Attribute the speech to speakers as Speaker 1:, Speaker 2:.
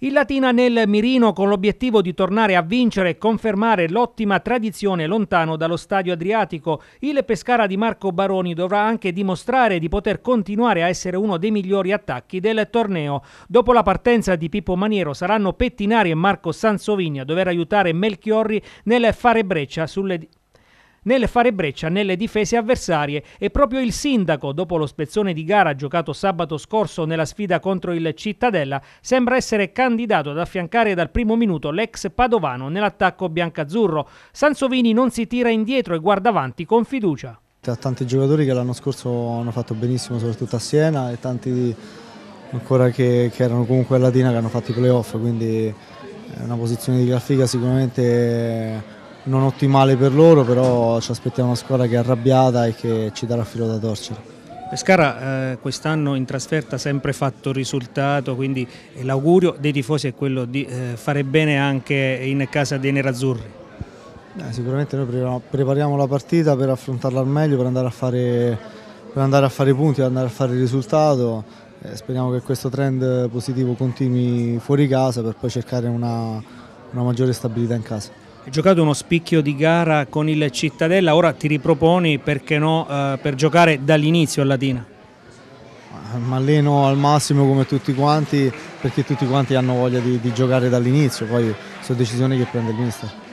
Speaker 1: Il Latina nel mirino con l'obiettivo di tornare a vincere e confermare l'ottima tradizione lontano dallo stadio adriatico. Il Pescara di Marco Baroni dovrà anche dimostrare di poter continuare a essere uno dei migliori attacchi del torneo. Dopo la partenza di Pippo Maniero saranno Pettinari e Marco Sansovini a dover aiutare Melchiorri nel fare breccia sulle nel fare breccia nelle difese avversarie e proprio il sindaco, dopo lo spezzone di gara giocato sabato scorso nella sfida contro il Cittadella, sembra essere candidato ad affiancare dal primo minuto l'ex Padovano nell'attacco biancazzurro. Sansovini non si tira indietro e guarda avanti con fiducia.
Speaker 2: Ha tanti giocatori che l'anno scorso hanno fatto benissimo, soprattutto a Siena, e tanti ancora che, che erano comunque a Latina che hanno fatto i playoff, quindi è una posizione di classifica sicuramente non ottimale per loro, però ci aspettiamo una squadra che è arrabbiata e che ci darà filo da torcere.
Speaker 1: Pescara eh, quest'anno in trasferta ha sempre fatto risultato, quindi l'augurio
Speaker 2: dei tifosi è quello di eh, fare bene anche in casa dei Nerazzurri. Eh, sicuramente noi prepariamo la partita per affrontarla al meglio, per andare a fare, andare a fare punti, per andare a fare risultato. Eh, speriamo che questo trend positivo continui fuori casa per poi cercare una, una maggiore stabilità in casa.
Speaker 1: Hai giocato uno spicchio di gara con il Cittadella, ora ti riproponi perché no eh, per giocare dall'inizio
Speaker 2: a Latina? Mi alleno al massimo come tutti quanti perché tutti quanti hanno voglia di, di giocare dall'inizio, poi sono decisioni che prende il mister.